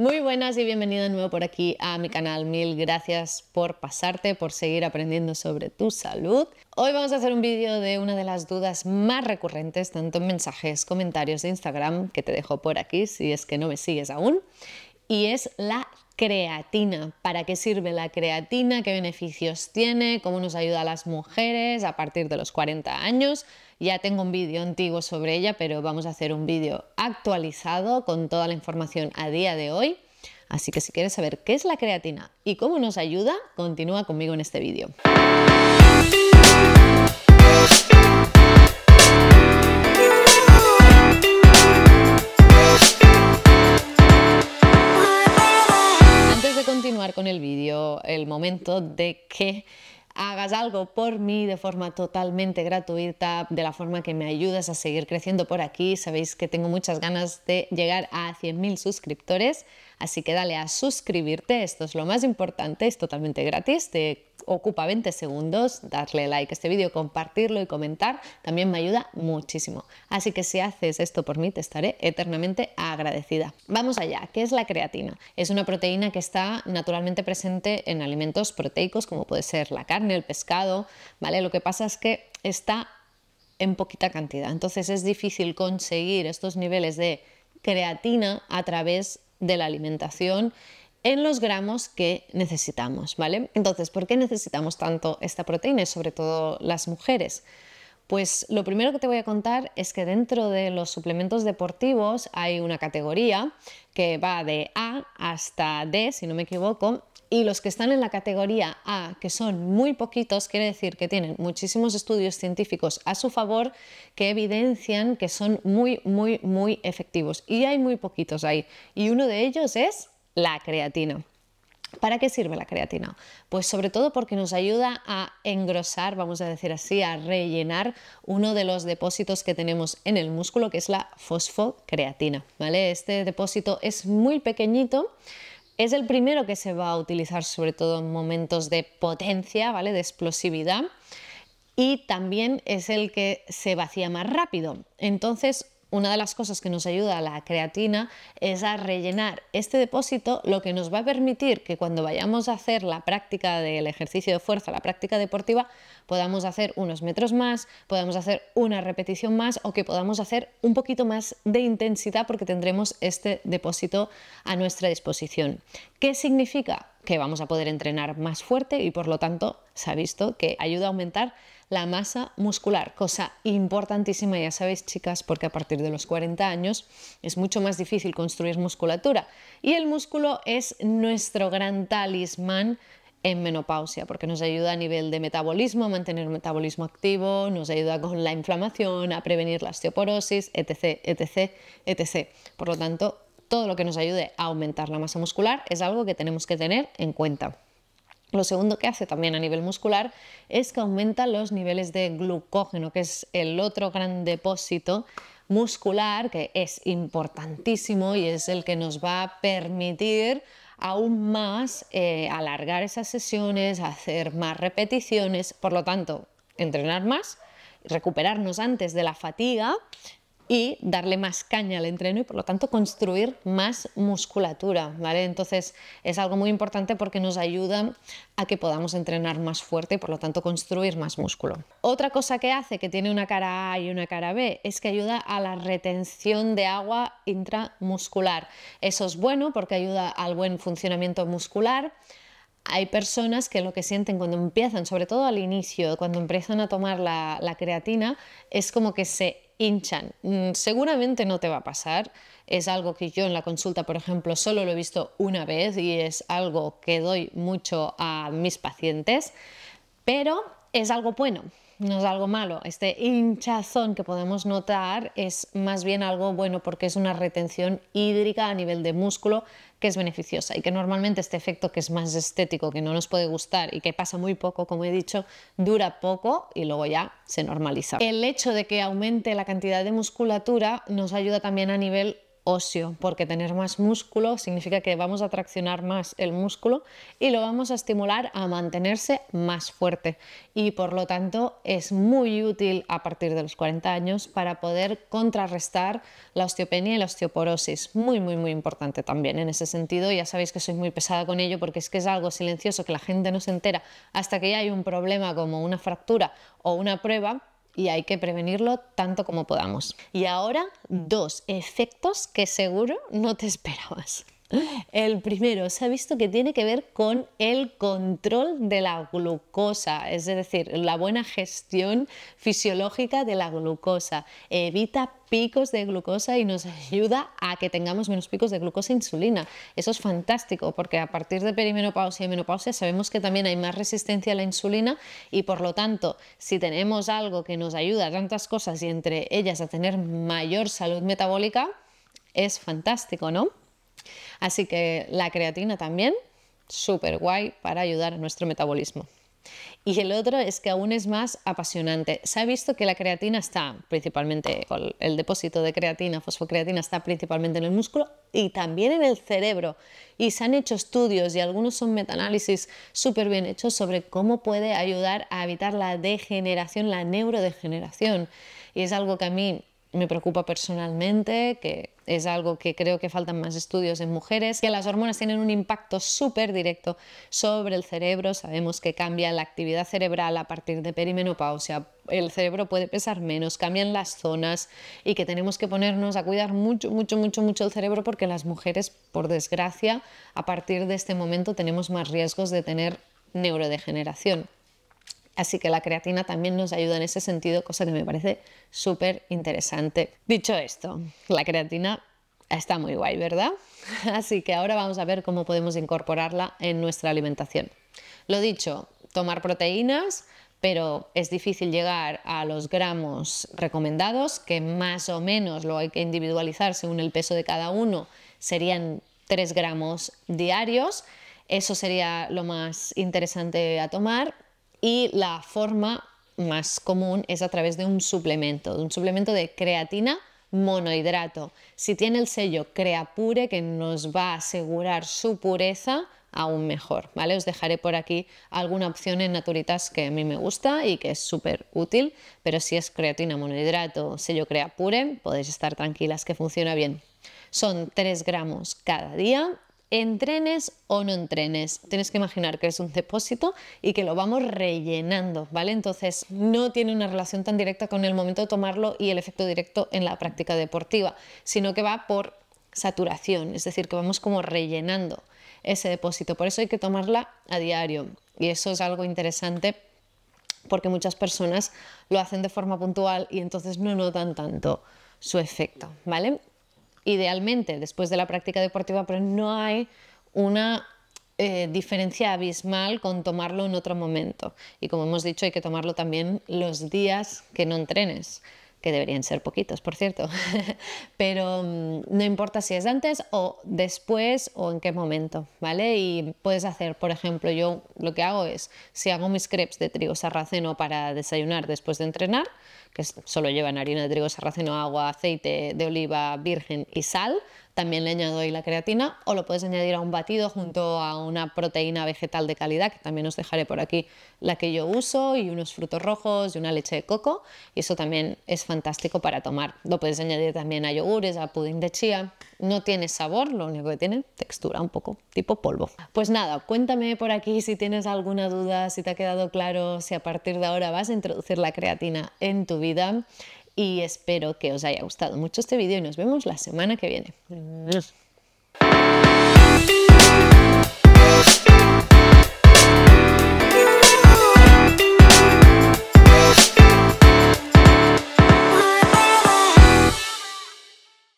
Muy buenas y bienvenido de nuevo por aquí a mi canal. Mil gracias por pasarte, por seguir aprendiendo sobre tu salud. Hoy vamos a hacer un vídeo de una de las dudas más recurrentes, tanto en mensajes, comentarios de Instagram, que te dejo por aquí si es que no me sigues aún, y es la creatina. ¿Para qué sirve la creatina? ¿Qué beneficios tiene? ¿Cómo nos ayuda a las mujeres a partir de los 40 años? Ya tengo un vídeo antiguo sobre ella, pero vamos a hacer un vídeo actualizado con toda la información a día de hoy. Así que si quieres saber qué es la creatina y cómo nos ayuda, continúa conmigo en este vídeo. Antes de continuar con el vídeo, el momento de que hagas algo por mí de forma totalmente gratuita, de la forma que me ayudas a seguir creciendo por aquí. Sabéis que tengo muchas ganas de llegar a 100.000 suscriptores, así que dale a suscribirte, esto es lo más importante, es totalmente gratis, ocupa 20 segundos, darle like a este vídeo, compartirlo y comentar, también me ayuda muchísimo. Así que si haces esto por mí, te estaré eternamente agradecida. Vamos allá, ¿qué es la creatina? Es una proteína que está naturalmente presente en alimentos proteicos como puede ser la carne, el pescado, ¿vale? Lo que pasa es que está en poquita cantidad, entonces es difícil conseguir estos niveles de creatina a través de la alimentación en los gramos que necesitamos, ¿vale? Entonces, ¿por qué necesitamos tanto esta proteína y sobre todo las mujeres? Pues lo primero que te voy a contar es que dentro de los suplementos deportivos hay una categoría que va de A hasta D, si no me equivoco, y los que están en la categoría A, que son muy poquitos, quiere decir que tienen muchísimos estudios científicos a su favor que evidencian que son muy, muy, muy efectivos. Y hay muy poquitos ahí. Y uno de ellos es la creatina. ¿Para qué sirve la creatina? Pues sobre todo porque nos ayuda a engrosar, vamos a decir así, a rellenar uno de los depósitos que tenemos en el músculo, que es la fosfocreatina. ¿vale? Este depósito es muy pequeñito, es el primero que se va a utilizar sobre todo en momentos de potencia, ¿vale? de explosividad, y también es el que se vacía más rápido. Entonces, una de las cosas que nos ayuda la creatina es a rellenar este depósito, lo que nos va a permitir que cuando vayamos a hacer la práctica del ejercicio de fuerza, la práctica deportiva, podamos hacer unos metros más, podamos hacer una repetición más o que podamos hacer un poquito más de intensidad porque tendremos este depósito a nuestra disposición. ¿Qué significa? Que vamos a poder entrenar más fuerte y por lo tanto se ha visto que ayuda a aumentar la masa muscular, cosa importantísima, ya sabéis chicas, porque a partir de los 40 años es mucho más difícil construir musculatura y el músculo es nuestro gran talismán en menopausia, porque nos ayuda a nivel de metabolismo, a mantener un metabolismo activo, nos ayuda con la inflamación, a prevenir la osteoporosis, etc., etc., etc. Por lo tanto, todo lo que nos ayude a aumentar la masa muscular es algo que tenemos que tener en cuenta. Lo segundo que hace también a nivel muscular es que aumenta los niveles de glucógeno, que es el otro gran depósito muscular que es importantísimo y es el que nos va a permitir aún más eh, alargar esas sesiones, hacer más repeticiones, por lo tanto, entrenar más, recuperarnos antes de la fatiga y darle más caña al entreno y por lo tanto construir más musculatura, ¿vale? Entonces es algo muy importante porque nos ayuda a que podamos entrenar más fuerte y por lo tanto construir más músculo. Otra cosa que hace que tiene una cara A y una cara B es que ayuda a la retención de agua intramuscular. Eso es bueno porque ayuda al buen funcionamiento muscular hay personas que lo que sienten cuando empiezan, sobre todo al inicio, cuando empiezan a tomar la, la, creatina, es como que se hinchan. Mm, seguramente no te va a pasar. Es algo que yo en la consulta, por ejemplo, solo lo he visto una vez y es algo que doy mucho a mis pacientes, pero es algo bueno no es algo malo. Este hinchazón que podemos notar es más bien algo bueno porque es una retención hídrica a nivel de músculo que es beneficiosa y que normalmente este efecto que es más estético, que no nos puede gustar y que pasa muy poco, como he dicho, dura poco y luego ya se normaliza. El hecho de que aumente la cantidad de musculatura nos ayuda también a nivel porque tener más músculo significa que vamos a traccionar más el músculo y lo vamos a estimular a mantenerse más fuerte. Y por lo tanto es muy útil a partir de los 40 años para poder contrarrestar la osteopenia y la osteoporosis. Muy, muy, muy importante también en ese sentido. Ya sabéis que soy muy pesada con ello porque es que es algo silencioso que la gente no se entera hasta que ya hay un problema como una fractura o una prueba y hay que prevenirlo tanto como podamos. Y ahora, dos efectos que seguro no te esperabas. El primero se ha visto que tiene que ver con el control de la glucosa, es decir, la buena gestión fisiológica de la glucosa. Evita picos de glucosa y nos ayuda a que tengamos menos picos de glucosa e insulina. Eso es fantástico porque a partir de perimenopausia y menopausia sabemos que también hay más resistencia a la insulina y por lo tanto si tenemos algo que nos ayuda a tantas cosas y entre ellas a tener mayor salud metabólica, es fantástico, ¿no? Así que la creatina también, súper guay para ayudar a nuestro metabolismo. Y el otro es que aún es más apasionante. Se ha visto que la creatina está principalmente, el depósito de creatina, fosfocreatina, está principalmente en el músculo y también en el cerebro. Y se han hecho estudios y algunos son metaanálisis súper bien hechos sobre cómo puede ayudar a evitar la degeneración, la neurodegeneración. Y es algo que a mí me preocupa personalmente, que es algo que creo que faltan más estudios en mujeres, que las hormonas tienen un impacto súper directo sobre el cerebro, sabemos que cambia la actividad cerebral a partir de perimenopausia, el cerebro puede pesar menos, cambian las zonas y que tenemos que ponernos a cuidar mucho, mucho, mucho, mucho el cerebro porque las mujeres, por desgracia, a partir de este momento tenemos más riesgos de tener neurodegeneración. Así que la creatina también nos ayuda en ese sentido, cosa que me parece súper interesante. Dicho esto, la creatina está muy guay, ¿verdad? Así que ahora vamos a ver cómo podemos incorporarla en nuestra alimentación. Lo dicho, tomar proteínas, pero es difícil llegar a los gramos recomendados, que más o menos lo hay que individualizar según el peso de cada uno, serían 3 gramos diarios. Eso sería lo más interesante a tomar, y la forma más común es a través de un suplemento, de un suplemento de creatina monohidrato. Si tiene el sello Creapure que nos va a asegurar su pureza, aún mejor, ¿vale? Os dejaré por aquí alguna opción en Naturitas que a mí me gusta y que es súper útil, pero si es creatina monohidrato, sello Creapure, podéis estar tranquilas que funciona bien. Son 3 gramos cada día entrenes o no entrenes. Tienes que imaginar que es un depósito y que lo vamos rellenando, ¿vale? Entonces no tiene una relación tan directa con el momento de tomarlo y el efecto directo en la práctica deportiva, sino que va por saturación, es decir, que vamos como rellenando ese depósito. Por eso hay que tomarla a diario y eso es algo interesante porque muchas personas lo hacen de forma puntual y entonces no notan tanto su efecto, ¿vale? idealmente después de la práctica deportiva, pero no hay una eh, diferencia abismal con tomarlo en otro momento. Y como hemos dicho, hay que tomarlo también los días que no entrenes que deberían ser poquitos, por cierto, pero mm, no importa si es antes o después o en qué momento, ¿vale? Y puedes hacer, por ejemplo, yo lo que hago es, si hago mis crepes de trigo sarraceno para desayunar después de entrenar, que solo llevan harina de trigo sarraceno, agua, aceite de oliva virgen y sal, también le añado la creatina o lo puedes añadir a un batido junto a una proteína vegetal de calidad, que también os dejaré por aquí la que yo uso, y unos frutos rojos y una leche de coco. Y eso también es fantástico para tomar. Lo puedes añadir también a yogures, a pudín de chía. No tiene sabor, lo único que tiene textura un poco tipo polvo. Pues nada, cuéntame por aquí si tienes alguna duda, si te ha quedado claro, si a partir de ahora vas a introducir la creatina en tu vida y espero que os haya gustado mucho este vídeo y nos vemos la semana que viene.